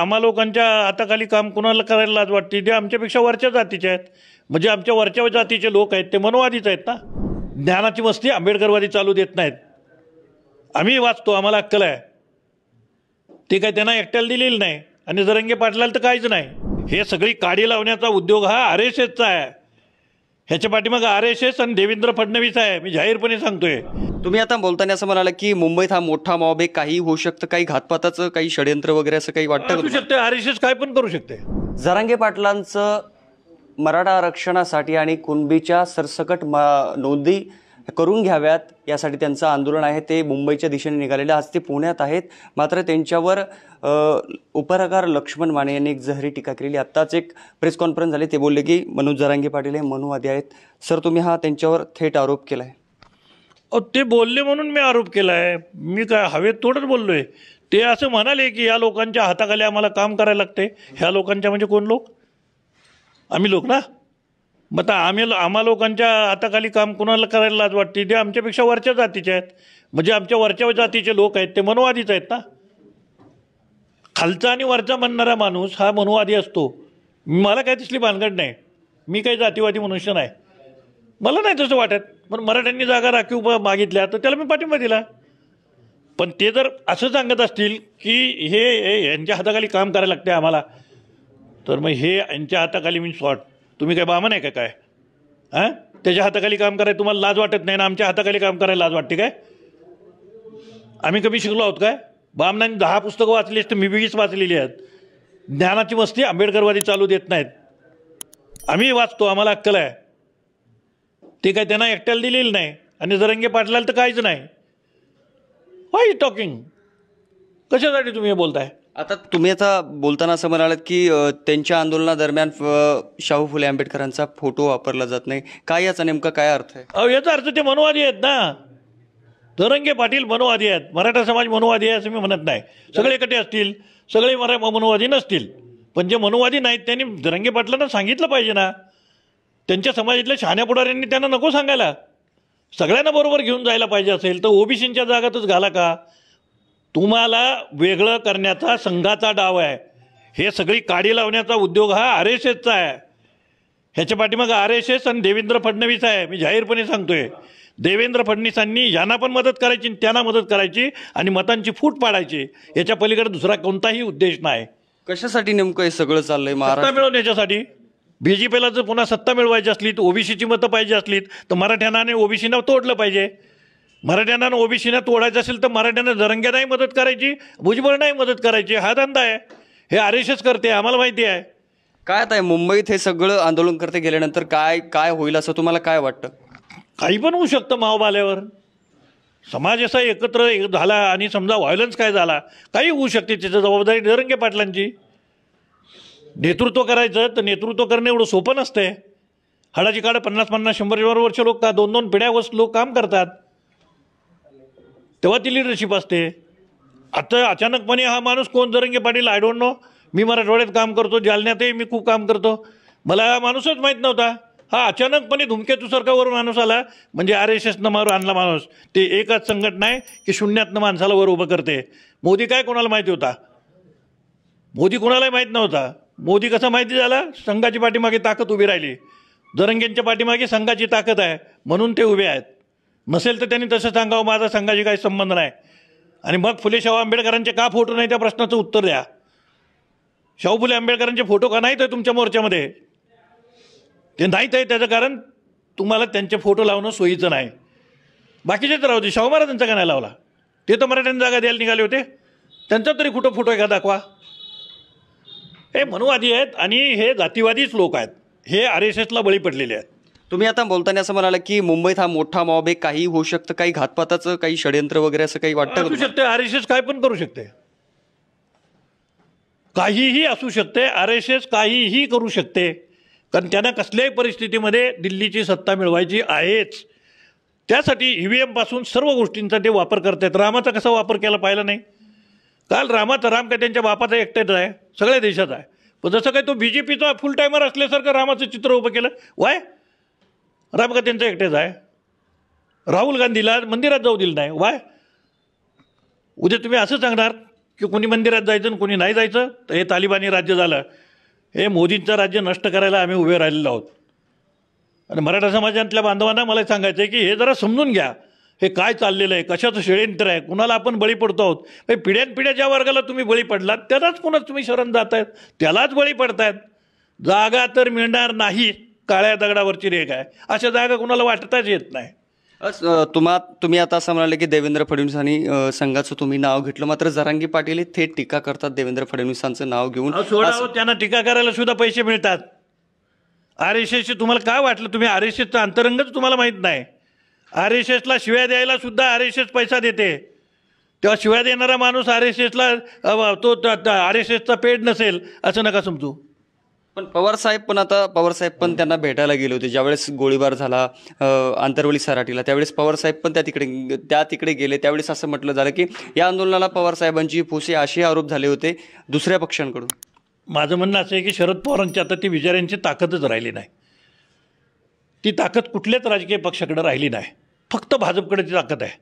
आम्हा लोकांच्या हाताखाली काम कुणाला करायला लाज वाटते जे आमच्यापेक्षा वरच्या जातीचे आहेत म्हणजे आमच्या वरच्या जातीचे लोक आहेत ते मनोवादीच आहेत ना ज्ञानाची वस्ती आंबेडकरवादी चालू देत नाहीत आम्ही वाचतो आम्हाला अक्कल आहे ते काय त्यांना एकट्याला दिलेली नाही आणि जरंगे पाटलाला तर काहीच नाही हे सगळी काडी लावण्याचा उद्योग हा आर एस एसचा आहे ह्याच्या पाठीमागे आर एस एस आणि देवेंद्र फडणवीस आहे मी जाहीरपणे सांगतोय तुम्ही आता बोलताना असं म्हणाला की मुंबईत हा मोठा मॉब आहे काही होऊ शकतं काही घातपाताचं काही षडयंत्र वगैरे असं काही वाटतं करू शकते आर एस एस काय पण करू शकते जरांगे पाटलांचं मराठा आरक्षणासाठी आणि कुणबीच्या सरसकट नोंदी करून घ्याव्यात यासाठी त्यांचं आंदोलन आहे ते मुंबईच्या दिशेने निघालेलं आज ते पुण्यात आहेत मात्र त्यांच्यावर उपराकार लक्ष्मण माने यांनी एक जहरी टीका केलेली आत्ताच एक प्रेस कॉन्फरन्स झाली ते बोलले की मनोज जरांगे पाटील हे मनुवादी आहेत सर तुम्ही हा त्यांच्यावर थेट आरोप केला आहे ते बोलले म्हणून मी आरोप केला आहे मी काय हवेत थोडंच बोललो आहे ते असं म्हणाले की या लोकांच्या हाताखाली आम्हाला काम करायला लागते ह्या लोकांच्या म्हणजे कोण लोक आम्ही लोक ना मग आता आम्ही आम्हा लोकांच्या हाताखाली काम कुणाला करायला लाज वाटते ते आमच्यापेक्षा वरच्या जातीचे आहेत म्हणजे आमच्या वरच्या जातीचे लोक आहेत ते मनोवादीच आहेत ना खालचा आणि वरचा म्हणणारा माणूस हा मनोवादी असतो मला काय तिसली भानगड नाही मी काही जातीवादी मनुष्य नाही मला नाही तसं वाटत पण मराठ्यांनी जागा राखीव मागितल्या तर त्याला मी पाठिंबा दिला पण ते जर असं सांगत असतील की हे यांच्या हाताखाली काम करायला लागते आम्हाला तर मग हे यांच्या हाताखाली मी शॉर्ट तुम्ही काय बामन आहे का काय हां त्याच्या हाताखाली काम करायला तुम्हाला लाज वाटत नाही ना आमच्या हाताखाली काम करायला लाज वाटते काय आम्ही कमी शिकलो आहोत काय बामनांनी दहा पुस्तकं वाचली तर मी बीच वाचलेली आहेत ज्ञानाची मस्ती आंबेडकरवादी चालू देत नाहीत आम्ही वाचतो आम्हाला अक्कल आहे ते काय त्यांना एकट्याला दिलेलं नाही आणि जरंगे पाटलाला तर काहीच नाही वाय टॉकिंग कशासाठी तुम्ही हे बोलताय आता तुम्ही आता बोलताना असं म्हणालात की त्यांच्या आंदोलनादरम्यान शाहू फुले आंबेडकरांचा फोटो वापरला जात नाही काय याचा नेमका काय अर्थ आहे अहो याचा अर्थ ते मनोवादी आहेत ना दरंगे पाटील मनोवादी आहेत मराठा समाज मनोवादी आहे असं मी म्हणत नाही सगळे कटे असतील सगळे मरा मनोवादी नसतील पण जे मनोवादी नाहीत त्यांनी धरंगे पाटलांना सांगितलं पाहिजे ना त्यांच्या समाजातल्या शहाण्या पुढाऱ्यांनी त्यांना नको सांगायला सगळ्यांना बरोबर घेऊन जायला पाहिजे असेल तर ओबीसींच्या जागातच घाला का तुम्हाला वेगळं करण्याचा संघाचा डाव आहे हे सगळी काडी लावण्याचा उद्योग हा आर एस एसचा आहे ह्याच्या पाठीमाग आर एस एस आणि देवेंद्र फडणवीस आहे मी जाहीरपणे सांगतोय देवेंद्र फडणवीसांनी यांना पण मदत करायची त्यांना मदत करायची आणि मतांची फूट पाडायची याच्या पलीकडे दुसरा कोणताही उद्देश नाही कशासाठी नेमकं हे सगळं चाललंय सत्ता मिळवण्याच्यासाठी बीजेपीला जर पुन्हा सत्ता मिळवायची असली तर ओबीसीची मतं पाहिजे असलीत तर मराठ्यांना आणि ओबीसीनं तोडलं पाहिजे मराठ्यांना ओबीसीना तोडायचं असेल तर मराठ्यांना नाही मदत करायची नाही मदत करायची हा धंदा आहे हे आर एस एस करते आम्हाला माहिती आहे काय आता मुंबईत हे सगळं आंदोलन करते गेल्यानंतर काय काय होईल असं तुम्हाला काय वाटतं काही पण होऊ शकतं मावबाल्यावर समाज असा एकत्र एक झाला आणि समजा व्हायलन्स काय झाला काही होऊ शकते त्याची जबाबदारी दरंगे पाटलांची नेतृत्व करायचं तर नेतृत्व करणं एवढं सोपं नसतंय हडाजी काळ पन्नास पन्नास शंभर शंभर वर्ष लोक का दोन दोन पिढ्या लोक काम करतात तेव्हा ती लिडरशिप असते आता अचानकपणे हा माणूस कोण Jarange Patil I don't know मी मराठवाड्यात काम करतो जालन्यातही मी खूप काम करतो मला हा माणूसच माहीत नव्हता हा अचानकपणे धुमकेतुसारखावर माणूस आला म्हणजे आर एस एसनं मारून आणला माणूस ते एकच संघटना आहे की शून्यातनं माणसाला वर उभं करते मोदी काय कोणाला माहिती होता मोदी कोणालाही माहीत नव्हता मोदी कसा माहिती झाला संघाची पाठीमागे ताकद उभी राहिली दरंगेंच्या पाठीमागे संघाची ताकद आहे म्हणून ते उभे आहेत नसेल तर त्यांनी तसं सांगावं माझा संघाशी काही संबंध नाही आणि मग फुले शाहू आंबेडकरांचे का फोटो नाही त्या प्रश्नाचं उत्तर द्या शाहू फुले आंबेडकरांचे फोटो का नाहीत आहे तुमच्या मोर्चामध्ये ते नाहीत आहे त्याचं कारण तुम्हाला त्यांचे फोटो लावणं सोयीचं नाही बाकीचे तर राहू दे शाहू महाराजांचा का नाही लावला ते तर मराठ्यांनी जागा द्यायला निघाले होते त्यांचा तरी कुठं फोटो एका दाखवा हे मनुवादी आहेत आणि हे जातीवादीच लोक आहेत हे आर एस एसला बळी पडलेले आहेत तुम्ही आता बोलताना असं म्हणाला की मुंबईत हा मोठा मॉब आहे काही होऊ शकतं काही घातपाताचं काही षडयंत्र वगैरे असं काही वाटतं करू शकते आर एस एस काय पण करू शकते काहीही असू शकते आर एस एस काहीही करू शकते कारण त्यांना कसल्याही परिस्थितीमध्ये दिल्लीची सत्ता मिळवायची आहेच त्यासाठी ई e पासून एमपासून सर्व गोष्टींचा ते वापर करतात रामाचा कसा वापर केला पाहिला नाही काल रामाचा राम काय त्यांच्या बापाचा एकट्याच आहे सगळ्या देशाचा आहे पण जसं काय तो बी जे पीचा फुल टायमर असल्यासारखं रामाचं चित्र उभं केलं वाय राम का त्यांचं एकटेच आहे राहुल गांधीला मंदिरात जाऊ दिलं नाही व्हाय उद्या तुम्ही असं सांगणार की कोणी मंदिरात जायचं आणि कोणी नाही जायचं तर हे तालिबानी राज्य झालं हे मोदींचं राज्य नष्ट करायला आम्ही उभे राहिलेलो आहोत आणि मराठा समाजातल्या बांधवांना मला सांगायचं आहे की हे जरा समजून घ्या हे काय चाललेलं आहे कशाचं षडयंत्र आहे कुणाला आपण बळी पडतो आहोत पिढ्यानपिढ्या ज्या वर्गाला तुम्ही बळी पडलात त्यालाच कुणाच तुम्ही शरण जात आहेत त्यालाच बळी पडतायत जागा तर मिळणार नाही काळ्या दगडावरची रेग आहे अशा जागा कुणाला वाटताच येत नाही तुम्हा तुम्ही आता असं म्हणाले की देवेंद्र फडणवीसांनी संघाचं तुम्ही नाव घेतलं मात्र जरांगी पाटील हे थेट टीका करतात देवेंद्र फडणवीसांचं नाव घेऊन त्यांना टीका करायला सुद्धा पैसे मिळतात आर एस एसचे तुम्हाला काय वाटलं तुम्ही आर एस एसचं अंतरंगच तुम्हाला माहीत नाही आर एस एसला शिव्या द्यायला सुद्धा आर एस एस पैसा देते तेव्हा शिव्या देणारा माणूस आर एस एसला तो आर एस एसचा पेड नसेल असं नका समजू पण पवारसाहेब पण आता पवारसाहेब पण हो. त्यांना भेटायला गेले होते ज्यावेळेस गोळीबार झाला आंतरवली सराटीला त्यावेळेस पवारसाहेब पण त्या तिकडे त्या तिकडे गेले त्यावेळेस असं म्हटलं झालं की या आंदोलनाला पवारसाहेबांची फुसे असे आरोप झाले होते दुसऱ्या पक्षांकडून माझं म्हणणं असं आहे की शरद पवारांची आता ती विचारांची ताकदच राहिली नाही ती ताकद कुठल्याच राजकीय पक्षाकडे राहिली नाही फक्त भाजपकडे ती ताकद आहे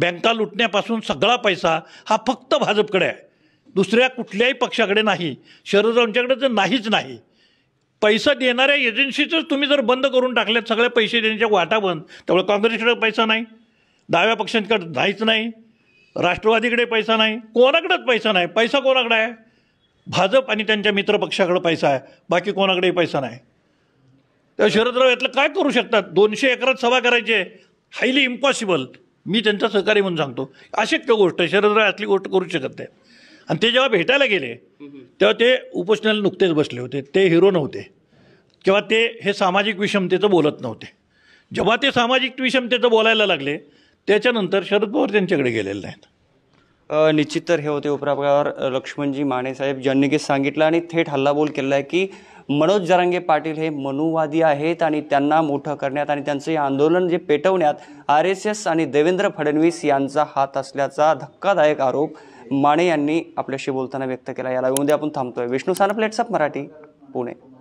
बँका लुटण्यापासून सगळा पैसा हा फक्त भाजपकडे आहे दुसऱ्या कुठल्याही पक्षाकडे नाही शरद शरदरावांच्याकडे तर नाहीच नाही पैसा देणाऱ्या एजन्सीचंच तुम्ही जर बंद करून टाकल्यात सगळे पैसे देण्याच्या वाटा बंद त्यामुळे काँग्रेसकडे पैसा नाही दहाव्या पक्षांकडे जायच नाही राष्ट्रवादीकडे पैसा नाही कोणाकडेच पैसा नाही पैसा कोणाकडे आहे भाजप आणि त्यांच्या मित्रपक्षाकडे पैसा आहे बाकी कोणाकडेही पैसा नाही तर शरदराव यातलं काय करू शकतात दोनशे एकरात सभा करायची आहे हायली इम्पॉसिबल मी त्यांचा सहकारी म्हणून सांगतो अशक्य गोष्ट आहे शरदराव यातली गोष्ट करू शकत नाही आणि ते जेव्हा भेटायला गेले तेव्हा ते उपोषणाला नुकतेच बसले होते ते हिरो नव्हते किंवा ते हे सामाजिक विषमतेचं बोलत नव्हते जेव्हा ते सामाजिक विषमतेचं बोलायला लागले त्याच्यानंतर शरद पवार त्यांच्याकडे गेलेले नाहीत निश्चित तर हे होते उपराप्रकार लक्ष्मणजी माने साहेब ज्यांनी की सांगितलं आणि थेट हल्लाबोल केला आहे की मनोज जरंगे पाटील हे मनुवादी आहेत आणि त्यांना मोठं करण्यात आणि त्यांचं हे आंदोलन जे पेटवण्यात आर एस एस आणि देवेंद्र फडणवीस यांचा हात असल्याचा धक्कादायक आरोप माने यांनी आपल्याशी बोलताना व्यक्त केला याला उद्या आपण थांबतोय विष्णू सब मराठी पुणे